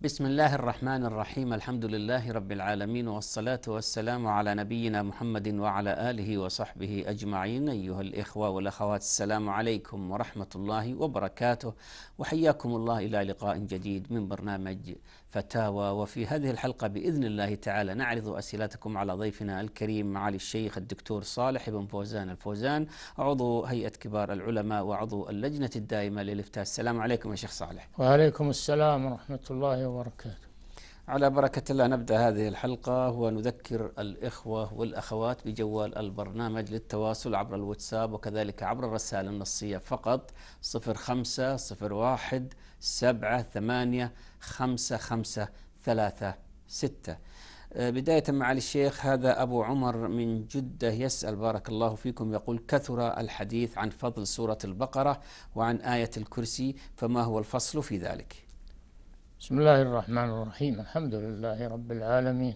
بسم الله الرحمن الرحيم الحمد لله رب العالمين والصلاة والسلام على نبينا محمد وعلى آله وصحبه أجمعين أيها الإخوة والأخوات السلام عليكم ورحمة الله وبركاته وحياكم الله إلى لقاء جديد من برنامج فتاوى وفي هذه الحلقة بإذن الله تعالى نعرض أسئلتكم على ضيفنا الكريم معالي الشيخ الدكتور صالح بن فوزان الفوزان عضو هيئة كبار العلماء وعضو اللجنة الدائمة للإفتاء السلام عليكم يا شيخ صالح وعليكم السلام ورحمة الله وبركاته على بركة الله نبدأ هذه الحلقة ونذكر الإخوة والأخوات بجوال البرنامج للتواصل عبر الواتساب وكذلك عبر الرسائل النصية فقط 05 01 7 بداية معالي الشيخ هذا أبو عمر من جدة يسأل بارك الله فيكم يقول كثر الحديث عن فضل سورة البقرة وعن آية الكرسي فما هو الفصل في ذلك؟ بسم الله الرحمن الرحيم الحمد لله رب العالمين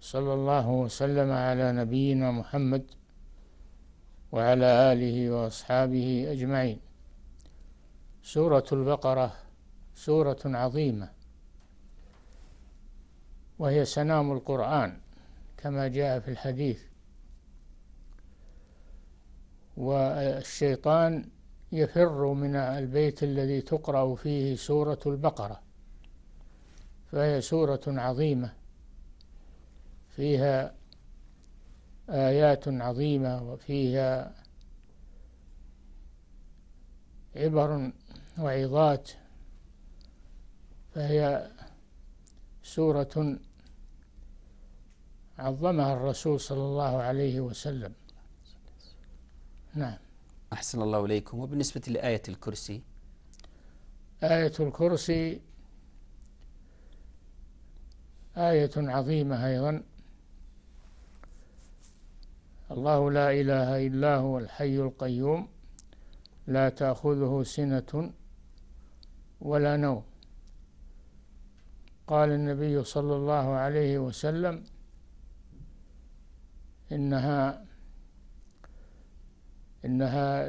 صلى الله وسلم على نبينا محمد وعلى آله وأصحابه أجمعين سورة البقرة سورة عظيمة وهي سنام القرآن كما جاء في الحديث والشيطان يفر من البيت الذي تقرأ فيه سورة البقرة فهي سورة عظيمة فيها آيات عظيمة وفيها عبر وعظات فهي سورة عظمها الرسول صلى الله عليه وسلم نعم أحسن الله إليكم وبالنسبة لآية الكرسي آية الكرسي آية عظيمة أيضا الله لا إله إلا هو الحي القيوم لا تأخذه سنة ولا نوم قال النبي صلى الله عليه وسلم إنها إنها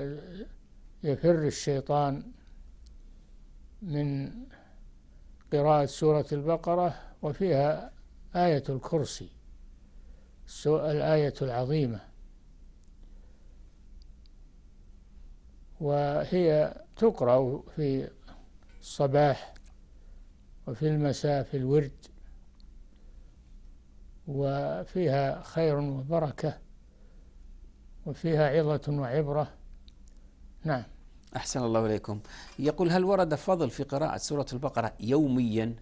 يفر الشيطان من قراءة سورة البقرة وفيها آية الكرسي الآية العظيمة وهي تقرأ في الصباح وفي المساء في الورد وفيها خير وبركة وفيها عظة وعبرة نعم أحسن الله إليكم يقول هل ورد فضل في قراءة سورة البقرة يوميا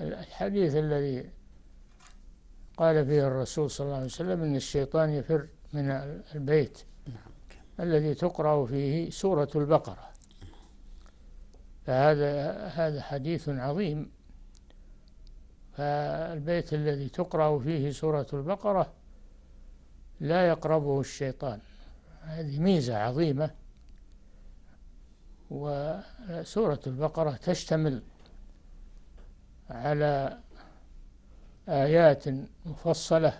الحديث الذي قال فيه الرسول صلى الله عليه وسلم أن الشيطان يفر من البيت نعم، الذي تقرأ فيه سورة البقرة فهذا هذا حديث عظيم فالبيت الذي تقرأ فيه سورة البقرة لا يقربه الشيطان هذه ميزة عظيمة وسورة البقرة تشتمل على آيات مفصلة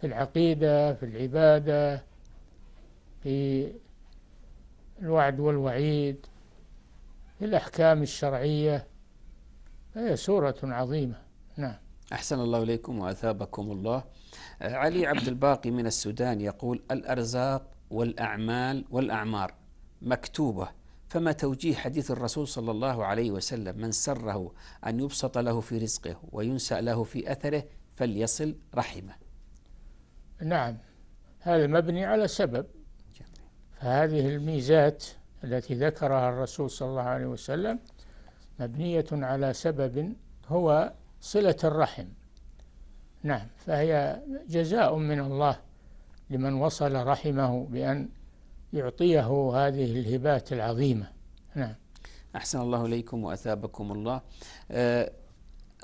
في العقيدة في العبادة في الوعد والوعيد في الأحكام الشرعية هي سورة عظيمة نعم أحسن الله إليكم وأثابكم الله آه، علي عبد الباقي من السودان يقول الأرزاق والأعمال والأعمار مكتوبة فما توجيه حديث الرسول صلى الله عليه وسلم من سره أن يبسط له في رزقه وينسأ له في أثره فليصل رحمه نعم هذا مبني على سبب فهذه الميزات التي ذكرها الرسول صلى الله عليه وسلم مبنية على سبب هو صلة الرحم نعم فهي جزاء من الله لمن وصل رحمه بأن يعطيه هذه الهبات العظيمة نعم أحسن الله إليكم وأثابكم الله آه،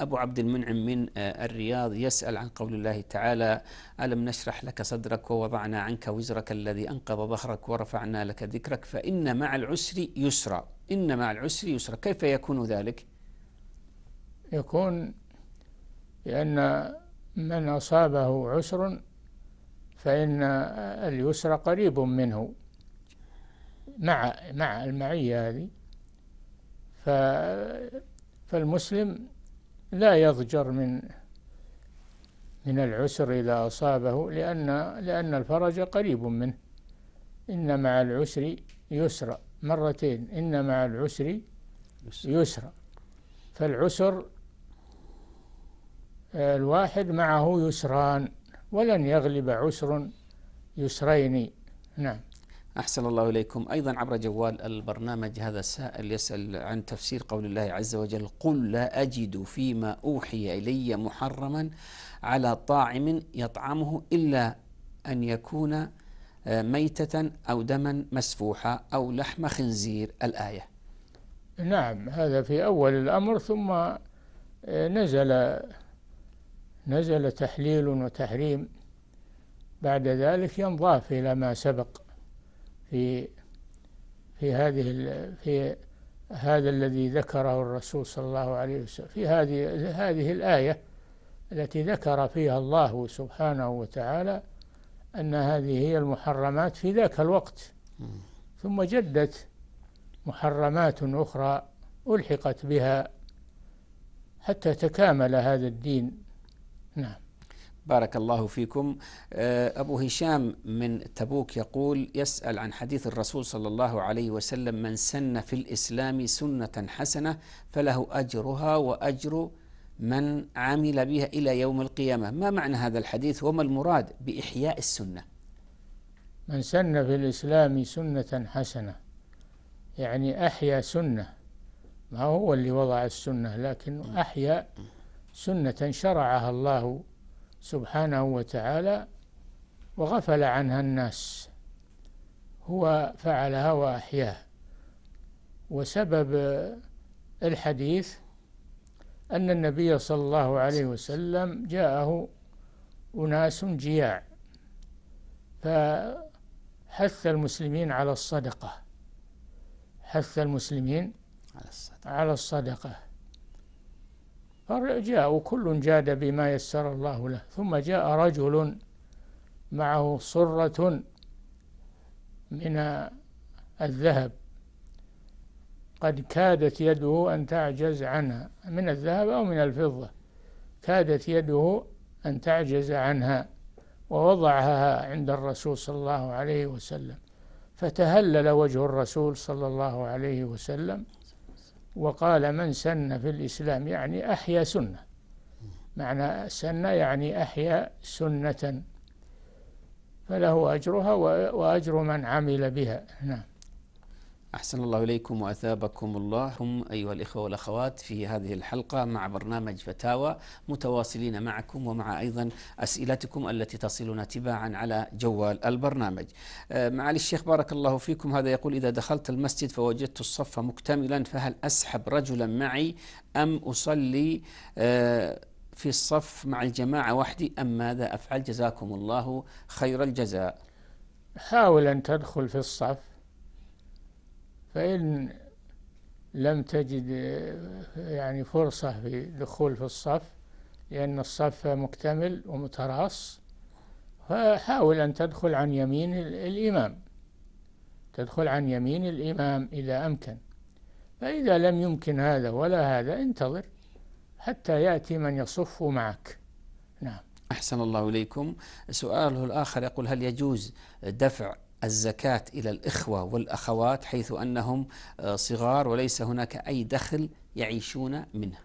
أبو عبد المنعم من آه، الرياض يسأل عن قول الله تعالى ألم نشرح لك صدرك ووضعنا عنك وزرك الذي أنقض ظهرك ورفعنا لك ذكرك فإن مع العسر يسرا إن مع العسر يسرا كيف يكون ذلك؟ يكون لأن من أصابه عسر فإن اليسر قريب منه مع مع المعية هذه فالمسلم لا يضجر من من العسر إذا أصابه لأن لأن الفرج قريب منه إن مع العسر يسرا مرتين إن مع العسر يسرا فالعسر آه، الواحد معه يسران ولن يغلب عسر يسرين نعم أحسن الله إليكم أيضا عبر جوال البرنامج هذا السائل يسأل عن تفسير قول الله عز وجل قل لا أجد فيما أوحي إلي محرما على طاعم يطعمه إلا أن يكون آه، ميتة أو دما مسفوحا أو لحم خنزير الآية نعم هذا في أول الأمر ثم آه، نزل نزل تحليل وتحريم بعد ذلك ينضاف إلى ما سبق في في هذه في هذا الذي ذكره الرسول صلى الله عليه وسلم في هذه هذه الآية التي ذكر فيها الله سبحانه وتعالى أن هذه هي المحرمات في ذاك الوقت ثم جدت محرمات أخرى ألحقت بها حتى تكامل هذا الدين نعم بارك الله فيكم آه، أبو هشام من تبوك يقول يسأل عن حديث الرسول صلى الله عليه وسلم من سن في الإسلام سنة حسنة فله أجرها وأجر من عمل بها إلى يوم القيامة ما معنى هذا الحديث وما المراد بإحياء السنة من سن في الإسلام سنة حسنة يعني أحيا سنة ما هو اللي وضع السنة لكن أحيا سنة شرعها الله سبحانه وتعالى وغفل عنها الناس هو فعلها وأحياها وسبب الحديث أن النبي صلى الله عليه وسلم جاءه أناس جياع فحث المسلمين على الصدقة حث المسلمين على الصدقة, على الصدقة فجاءوا كل جاد بما يسر الله له ثم جاء رجل معه صرة من الذهب قد كادت يده أن تعجز عنها من الذهب أو من الفضة كادت يده أن تعجز عنها ووضعها عند الرسول صلى الله عليه وسلم فتهلل وجه الرسول صلى الله عليه وسلم وقال من سن في الإسلام يعني أحيا سنة معنى سن يعني أحيا سنة فله أجرها وأجر من عمل بها نعم أحسن الله إليكم وأثابكم الله هم أيها الإخوة والأخوات في هذه الحلقة مع برنامج فتاوى متواصلين معكم ومع أيضا أسئلتكم التي تصلنا تباعا على جوال البرنامج آه، معالي الشيخ بارك الله فيكم هذا يقول إذا دخلت المسجد فوجدت الصف مكتملا فهل أسحب رجلا معي أم أصلي آه، في الصف مع الجماعة وحدي أم ماذا أفعل جزاكم الله خير الجزاء حاول أن تدخل في الصف فإن لم تجد يعني فرصة في دخول في الصف لأن الصف مكتمل ومتراص فحاول أن تدخل عن يمين الإمام تدخل عن يمين الإمام إذا أمكن فإذا لم يمكن هذا ولا هذا انتظر حتى يأتي من يصف معك نعم أحسن الله إليكم سؤاله الآخر يقول هل يجوز دفع الزكاة إلى الإخوة والأخوات حيث أنهم آه، صغار وليس هناك أي دخل يعيشون منه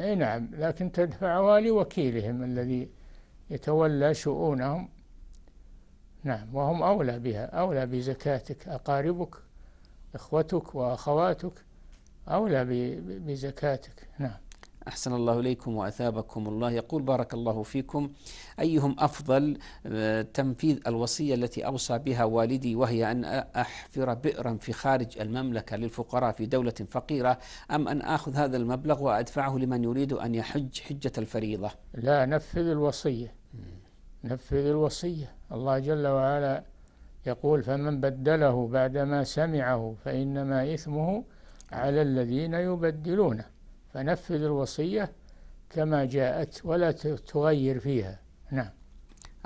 أي نعم لكن تدفعها لوكيلهم الذي يتولى شؤونهم نعم وهم أولى بها أولى بزكاتك أقاربك إخوتك وأخواتك أولى بزكاتك نعم أحسن الله إليكم وأثابكم الله يقول بارك الله فيكم أيهم أفضل آه، تنفيذ الوصية التي أوصى بها والدي وهي أن أحفر بئرا في خارج المملكة للفقراء في دولة فقيرة أم أن آخذ هذا المبلغ وأدفعه لمن يريد أن يحج حجة الفريضة لا نفذ الوصية نفذ الوصية الله جل وعلا يقول فمن بدله بعدما سمعه فإنما إثمه على الذين يبدلونه فنفذ الوصية كما جاءت ولا تغير فيها نعم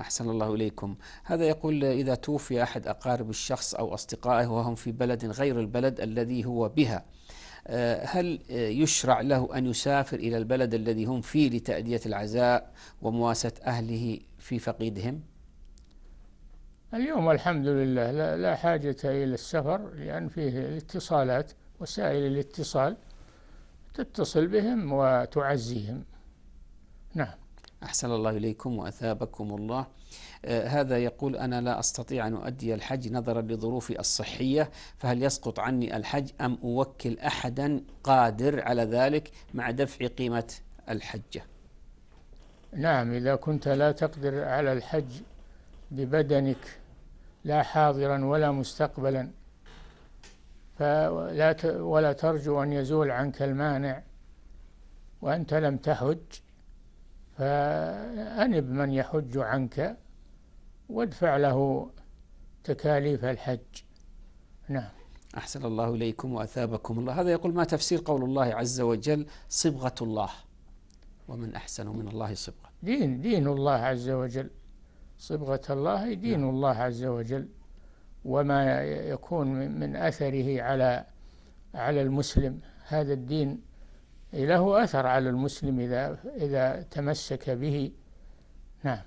أحسن الله إليكم هذا يقول إذا توفي أحد أقارب الشخص أو أصدقائه وهم في بلد غير البلد الذي هو بها آه، هل يشرع له أن يسافر إلى البلد الذي هم فيه لتأدية العزاء ومواساة أهله في فقيدهم؟ اليوم الحمد لله لا حاجة إلى السفر لأن فيه الاتصالات وسائل الاتصال تتصل بهم وتعزيهم نعم أحسن الله إليكم وأثابكم الله آه هذا يقول أنا لا أستطيع أن أؤدي الحج نظرا لظروفي الصحية فهل يسقط عني الحج أم أوكل أحدا قادر على ذلك مع دفع قيمة الحجة نعم إذا كنت لا تقدر على الحج ببدنك لا حاضرا ولا مستقبلا فلا ولا ترجو أن يزول عنك المانع وأنت لم تحج فأنب من يحج عنك وادفع له تكاليف الحج نعم أحسن الله إليكم وأثابكم الله هذا يقول ما تفسير قول الله عز وجل صبغة الله ومن أحسن من الله صبغة دين دين الله عز وجل صبغة الله دين نعم. الله عز وجل وما يكون من أثره على على المسلم هذا الدين له أثر على المسلم إذا إذا تمسك به نعم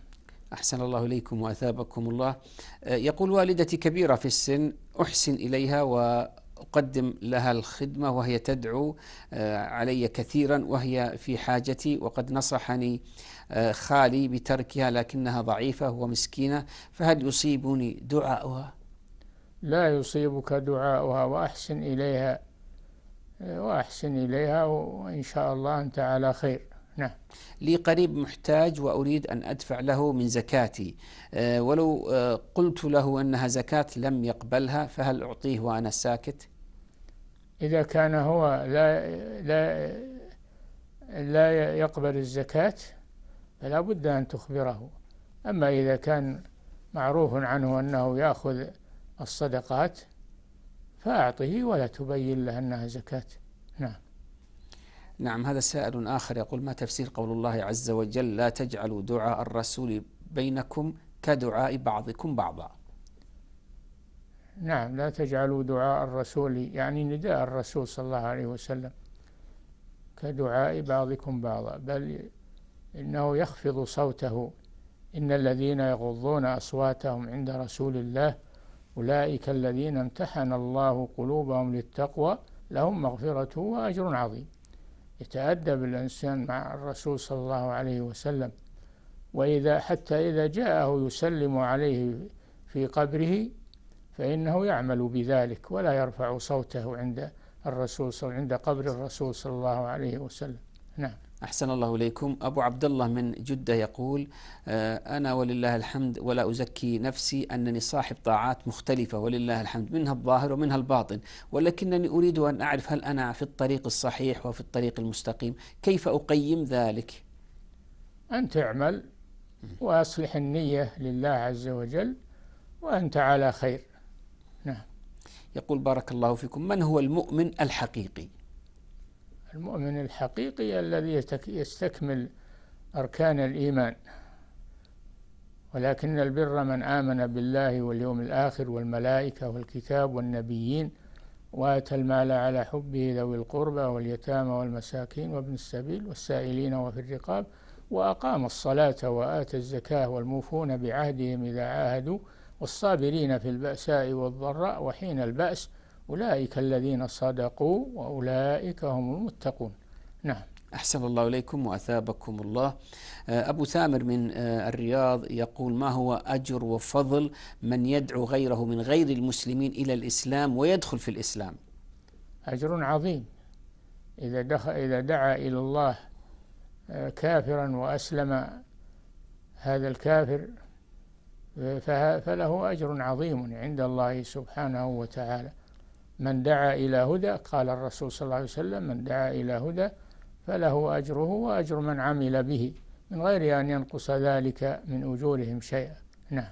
أحسن الله إليكم وأثابكم الله أه، يقول والدتي كبيرة في السن أحسن إليها و أقدم لها الخدمة وهي تدعو أه، علي كثيرا وهي في حاجتي وقد نصحني أه، خالي بتركها لكنها ضعيفة ومسكينة فهل يصيبني دعاؤها لا يصيبك دعاؤها وأحسن إليها وأحسن إليها وإن شاء الله أنت على خير نعم لي قريب محتاج وأريد أن أدفع له من زكاتي آه، ولو آه، قلت له أنها زكاة لم يقبلها فهل أعطيه وأنا ساكت إذا كان هو لا لا لا يقبل الزكاة فلا بد أن تخبره أما إذا كان معروف عنه أنه يأخذ الصدقات فأعطه ولا تبين له أنها زكاة نعم نعم هذا سائل آخر يقول ما تفسير قول الله عز وجل لا تجعلوا دعاء الرسول بينكم كدعاء بعضكم بعضا نعم لا تجعلوا دعاء الرسول يعني نداء الرسول صلى الله عليه وسلم كدعاء بعضكم بعضا بل إنه يخفض صوته إن الذين يغضون أصواتهم عند رسول الله أولئك الذين امتحن الله قلوبهم للتقوى لهم مغفرة وأجر عظيم يتأدب الإنسان مع الرسول صلى الله عليه وسلم وإذا حتى إذا جاءه يسلم عليه في قبره فإنه يعمل بذلك ولا يرفع صوته عند الرسول صلى عند قبر الرسول صلى الله عليه وسلم نعم أحسن الله إليكم أبو عبد الله من جدة يقول آه، أنا ولله الحمد ولا أزكي نفسي أنني صاحب طاعات مختلفة ولله الحمد منها الظاهر ومنها الباطن ولكنني أريد أن أعرف هل أنا في الطريق الصحيح وفي الطريق المستقيم كيف أقيم ذلك أن تعمل وأصلح النية لله عز وجل وأنت على خير نعم يقول بارك الله فيكم من هو المؤمن الحقيقي المؤمن الحقيقي الذي يستكمل أركان الإيمان ولكن البر من آمن بالله واليوم الآخر والملائكة والكتاب والنبيين وآتى المال على حبه ذوي القربى واليتامى والمساكين وابن السبيل والسائلين وفي الرقاب وأقام الصلاة وآتى الزكاة والموفون بعهدهم إذا عاهدوا والصابرين في البأساء والضراء وحين البأس أولئك الذين صدقوا وأولئك هم المتقون نعم أحسن الله إليكم وأثابكم الله آه، أبو ثامر من آه، الرياض يقول ما هو أجر وفضل من يدعو غيره من غير المسلمين إلى الإسلام ويدخل في الإسلام أجر عظيم إذا, دخل إذا دعا إلى الله آه، كافرا وأسلم هذا الكافر فله أجر عظيم عند الله سبحانه وتعالى من دعا إلى هدى قال الرسول صلى الله عليه وسلم من دعا إلى هدى فله أجره وأجر من عمل به من غير أن ينقص ذلك من أجورهم شيئا نعم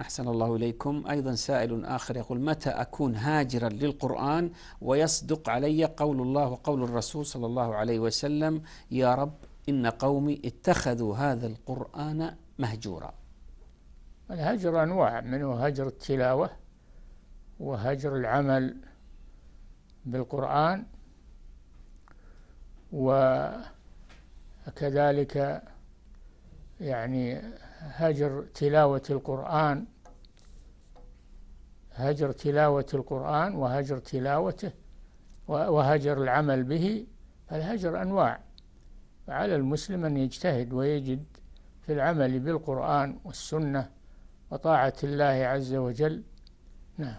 أحسن الله إليكم أيضا سائل آخر يقول متى أكون هاجرا للقرآن ويصدق علي قول الله وقول الرسول صلى الله عليه وسلم يا رب إن قومي اتخذوا هذا القرآن مهجورا الهجر أنواع منه هجر التلاوة وهجر العمل بالقرآن وكذلك يعني هجر تلاوة القرآن هجر تلاوة القرآن وهجر تلاوته وهجر العمل به فالهجر أنواع فعلى المسلم أن يجتهد ويجد في العمل بالقرآن والسنة وطاعة الله عز وجل نعم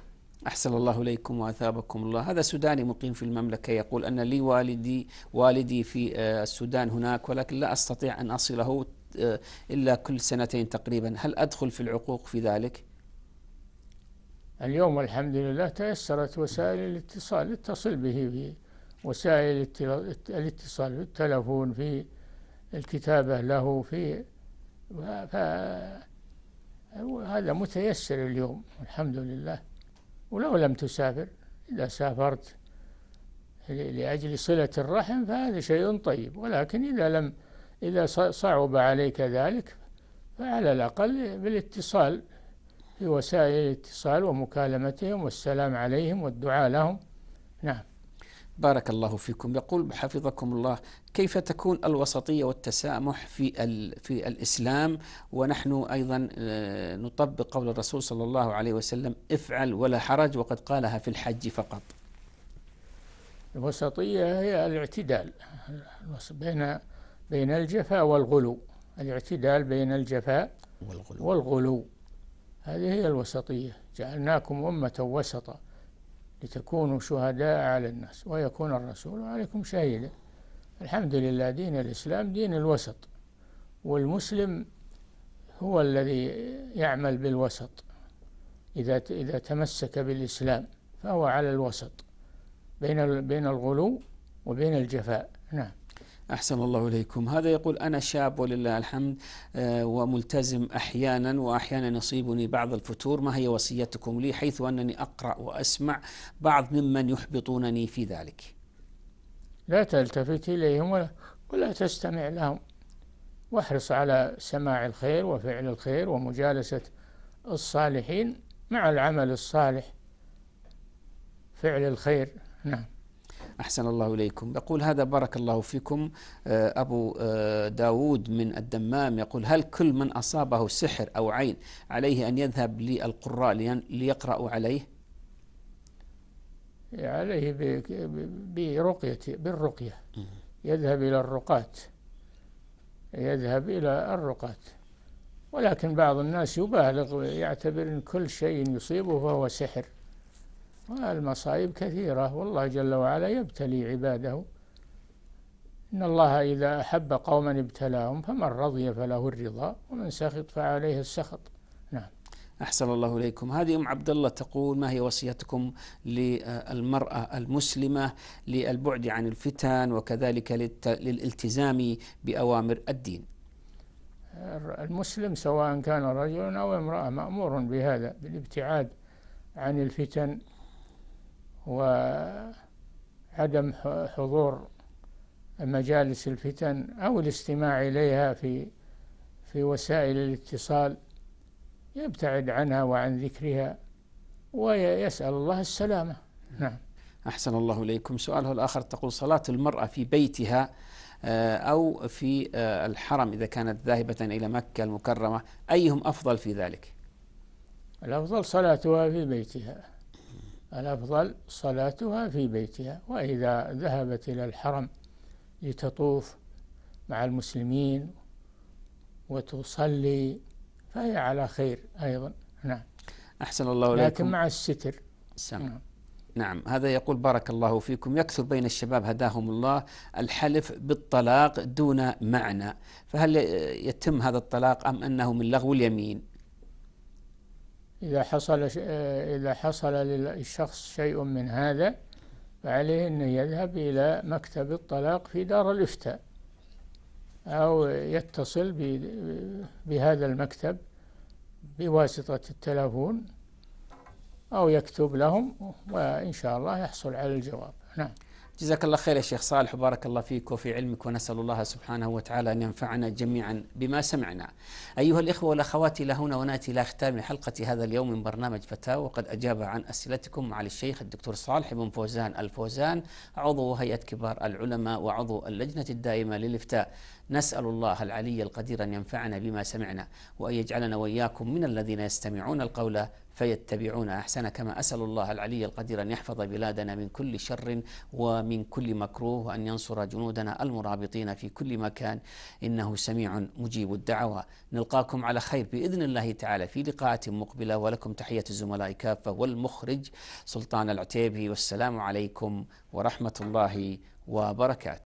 أحسن الله إليكم وأثابكم الله هذا سوداني مقيم في المملكة يقول أن لي والدي والدي في آه، السودان هناك ولكن لا أستطيع أن أصله آه، إلا كل سنتين تقريبا هل أدخل في العقوق في ذلك؟ اليوم الحمد لله تيسرت وسائل الاتصال اتصل به في وسائل الاتصال في التلفون في الكتابة له في هذا متيسر اليوم الحمد لله ولو لم تسافر إذا سافرت لأجل صلة الرحم فهذا شيء طيب ولكن إذا لم إذا صعب عليك ذلك فعلى الأقل بالاتصال في وسائل الاتصال ومكالمتهم والسلام عليهم والدعاء لهم نعم بارك الله فيكم يقول حفظكم الله كيف تكون الوسطية والتسامح في, ال في الإسلام ونحن أيضا آه، نطبق قول الرسول صلى الله عليه وسلم افعل ولا حرج وقد قالها في الحج فقط الوسطية هي الاعتدال بين بين الجفاء والغلو الاعتدال بين الجفاء والغلو, والغلو. هذه هي الوسطية جعلناكم أمة وسطا لتكونوا شهداء على الناس ويكون الرسول عليكم شهيدا الحمد لله دين الإسلام دين الوسط والمسلم هو الذي يعمل بالوسط إذا إذا تمسك بالإسلام فهو على الوسط بين بين الغلو وبين الجفاء نعم أحسن الله إليكم هذا يقول أنا شاب ولله الحمد آه، وملتزم أحيانا وأحيانا يصيبني بعض الفتور ما هي وصيتكم لي حيث أنني أقرأ وأسمع بعض ممن يحبطونني في ذلك لا تلتفت إليهم ولا, ولا تستمع لهم واحرص على سماع الخير وفعل الخير ومجالسة الصالحين مع العمل الصالح فعل الخير نعم أحسن الله إليكم يقول هذا بارك الله فيكم آه، أبو آه، داود من الدمام يقول هل كل من أصابه سحر أو عين عليه أن يذهب للقراء ليقرأوا عليه إيه، عليه برقية بالرقية يذهب إلى الرقاة يذهب إلى الرقاة ولكن بعض الناس يبالغ يعتبر أن كل شيء يصيبه فهو سحر والمصائب كثيرة والله جل وعلا يبتلي عباده إن الله إذا أحب قوما ابتلاهم فمن رضي فله الرضا ومن سخط فعليه السخط نعم أحسن الله إليكم هذه أم عبد الله تقول ما هي وصيتكم للمرأة المسلمة للبعد عن الفتن وكذلك للالتزام بأوامر الدين المسلم سواء كان رجلا أو امرأة مأمور بهذا بالابتعاد عن الفتن وعدم حضور مجالس الفتن أو الاستماع إليها في في وسائل الاتصال يبتعد عنها وعن ذكرها ويسأل الله السلامة نعم أحسن الله إليكم سؤاله الآخر تقول صلاة المرأة في بيتها آه، أو في آه، الحرم إذا كانت ذاهبة إلى مكة المكرمة أيهم أفضل في ذلك الأفضل صلاتها في بيتها الأفضل صلاتها في بيتها وإذا ذهبت إلى الحرم لتطوف مع المسلمين وتصلي فهي على خير أيضا نعم أحسن الله إليكم لكن مع الستر السلام. نعم. نعم هذا يقول بارك الله فيكم يكثر بين الشباب هداهم الله الحلف بالطلاق دون معنى فهل يتم هذا الطلاق أم أنه من لغو اليمين إذا حصل آه، إذا حصل للشخص شيء من هذا فعليه أن يذهب إلى مكتب الطلاق في دار الإفتاء أو يتصل بهذا المكتب بواسطة التلفون أو يكتب لهم وإن شاء الله يحصل على الجواب نعم جزاك الله خير يا شيخ صالح وبارك الله فيك وفي علمك ونسأل الله سبحانه وتعالى أن ينفعنا جميعا بما سمعنا أيها الإخوة والأخوات إلى هنا ونأتي إلى ختام حلقة هذا اليوم من برنامج فتاوى وقد أجاب عن أسئلتكم معالي الشيخ الدكتور صالح بن فوزان الفوزان عضو هيئة كبار العلماء وعضو اللجنة الدائمة للإفتاء نسأل الله العلي القدير أن ينفعنا بما سمعنا وأن يجعلنا وإياكم من الذين يستمعون القول فيتبعون أحسن كما أسأل الله العلي القدير أن يحفظ بلادنا من كل شر ومن كل مكروه وأن ينصر جنودنا المرابطين في كل مكان إنه سميع مجيب الدعوة نلقاكم على خير بإذن الله تعالى في لقاءات مقبلة ولكم تحية الزملاء كافة والمخرج سلطان العتيبي والسلام عليكم ورحمة الله وبركاته